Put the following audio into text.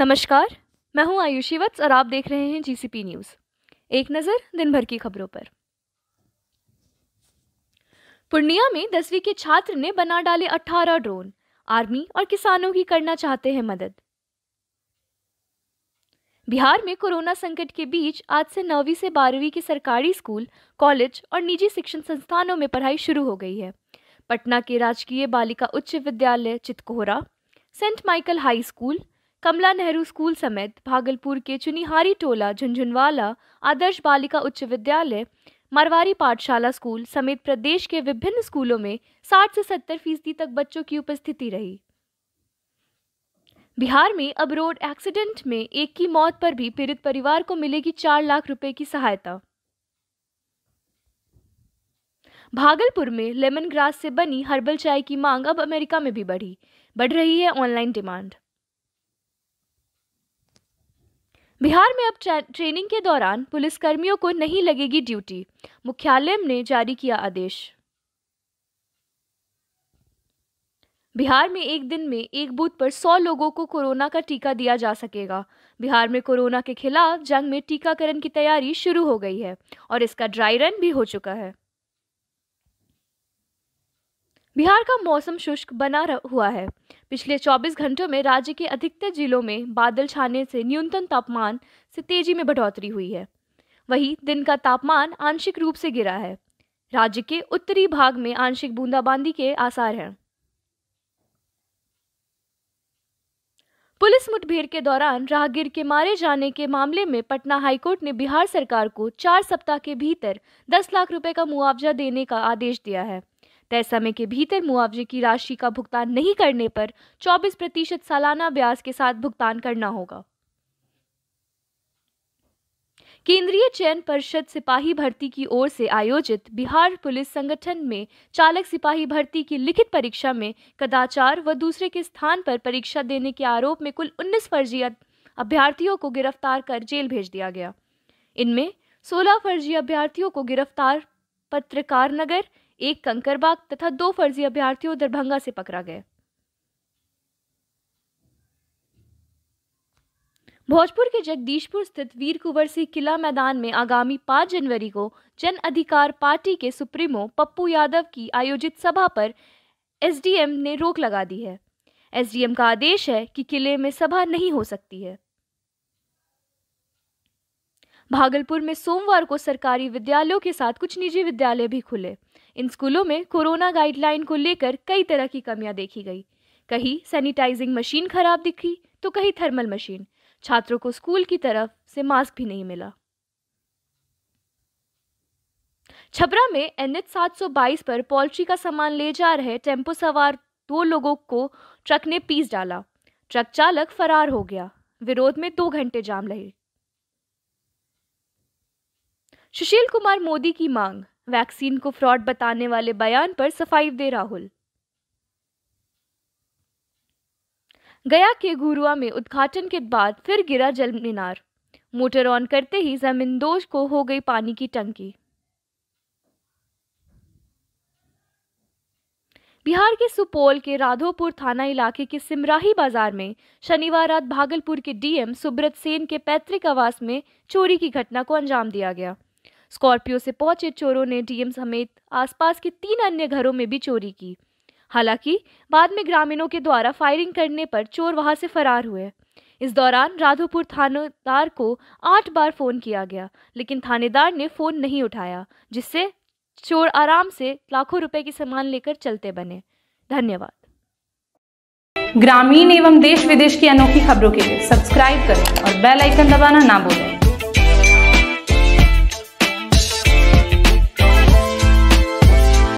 नमस्कार मैं हूं आयुषी वत्स और आप देख रहे हैं जीसीपी न्यूज़ एक नज़र दिन भर की खबरों पर पूर्णिया में दसवीं के छात्र ने बना डाले 18 ड्रोन आर्मी और किसानों की करना चाहते हैं मदद बिहार में कोरोना संकट के बीच आज से नौवीं से बारहवीं के सरकारी स्कूल कॉलेज और निजी शिक्षण संस्थानों में पढ़ाई शुरू हो गई है पटना के राजकीय बालिका उच्च विद्यालय Chitkohra Saint Michael high school Kamla Nehru school समेत भागलपुर के चुनिहारी टोला झुंझुनवाला आदर्श बालिका उच्च विद्यालय मारवाड़ी पाठशाला स्कूल समेत प्रदेश के विभिन्न स्कूलों में 60 से 70 फीसदी तक बच्चों की उपस्थिति रही बिहार में अब रोड एक्सीडेंट में एक की मौत पर भी पीड़ित परिवार को मिलेगी चार लाख रुपए की सहायता भागलपुर में लेमन ग्रास से बनी हर्बल चाय की मांग अब अमेरिका में भी बढ़ी बढ़ रही है ऑनलाइन डिमांड बिहार में अब ट्रेनिंग के दौरान पुलिसकर्मियों को नहीं लगेगी ड्यूटी मुख्यालय ने जारी किया आदेश बिहार में एक दिन में एक बूथ पर 100 लोगों को कोरोना का टीका दिया जा सकेगा बिहार में कोरोना के खिलाफ जंग में टीकाकरण की तैयारी शुरू हो गई है और इसका ड्राई रन भी हो चुका है बिहार का मौसम शुष्क बना हुआ है पिछले 24 घंटों में राज्य के अधिकतर जिलों में बादल छाने से न्यूनतम तापमान से तेजी में बढ़ोतरी हुई है वहीं दिन का तापमान आंशिक रूप से गिरा है राज्य के उत्तरी भाग में आंशिक बूंदाबांदी के आसार हैं पुलिस मुठभेड़ के दौरान राहगीर के मारे जाने के मामले में पटना हाईकोर्ट ने बिहार सरकार को चार सप्ताह के भीतर दस लाख रुपए का मुआवजा देने का आदेश दिया है तय समय के भीतर मुआवजे की राशि का भुगतान नहीं करने पर 24 प्रतिशत सालाना ब्याज के साथ भुगतान करना होगा केंद्रीय चयन परिषद सिपाही भर्ती की ओर से आयोजित बिहार पुलिस संगठन में चालक सिपाही भर्ती की लिखित परीक्षा में कदाचार व दूसरे के स्थान पर परीक्षा देने के आरोप में कुल 19 फर्जी अभ्यर्थियों को गिरफ्तार कर जेल भेज दिया गया इनमें 16 फर्जी अभ्यर्थियों को गिरफ्तार पत्रकार नगर एक कंकरबाग तथा दो फर्जी अभ्यर्थियों दरभंगा से पकड़ा गए भोजपुर के जगदीशपुर स्थित वीर कुंवर सिंह किला मैदान में आगामी 5 जनवरी को जन अधिकार पार्टी के सुप्रीमो पप्पू यादव की आयोजित सभा पर एसडीएम ने रोक लगा दी है एसडीएम का आदेश है कि किले में सभा नहीं हो सकती है भागलपुर में सोमवार को सरकारी विद्यालयों के साथ कुछ निजी विद्यालय भी खुले इन स्कूलों में कोरोना गाइडलाइन को लेकर कई तरह की कमियां देखी गई कहीं सैनिटाइजिंग मशीन खराब दिखी तो कहीं थर्मल मशीन छात्रों को स्कूल की तरफ से मास्क भी नहीं मिला छपरा में एन एच पर पोल्ट्री का सामान ले जा रहे टेम्पो सवार दो लोगों को ट्रक ने पीस डाला ट्रक चालक फरार हो गया विरोध में दो घंटे जाम लगे सुशील कुमार मोदी की मांग वैक्सीन को फ्रॉड बताने वाले बयान पर सफाई दे राहुल गया के गुरुआ में उद्घाटन के बाद फिर गिरा जल मीनार मोटर ऑन करते ही जमींदोज को हो गई पानी की टंकी बिहार के सुपौल के राधोपुर थाना इलाके के सिमराही बाजार में शनिवार रात भागलपुर के डीएम सुब्रत सेन के पैतृक आवास में चोरी की घटना को अंजाम दिया गया स्कॉर्पियो से पहुंचे चोरों ने डीएम समेत आसपास के तीन अन्य घरों में भी चोरी की हालांकि बाद में ग्रामीणों के द्वारा फायरिंग करने पर चोर वहां से फरार हुए इस दौरान राधोपुर थानेदार को आठ बार फोन किया गया लेकिन थानेदार ने फोन नहीं उठाया जिससे चोर आराम से लाखों रुपए की सामान लेकर चलते बने धन्यवाद ग्रामीण एवं देश विदेश की अनोखी खबरों के लिए सब्सक्राइब करें और बेल आइकन दबाना ना भूलें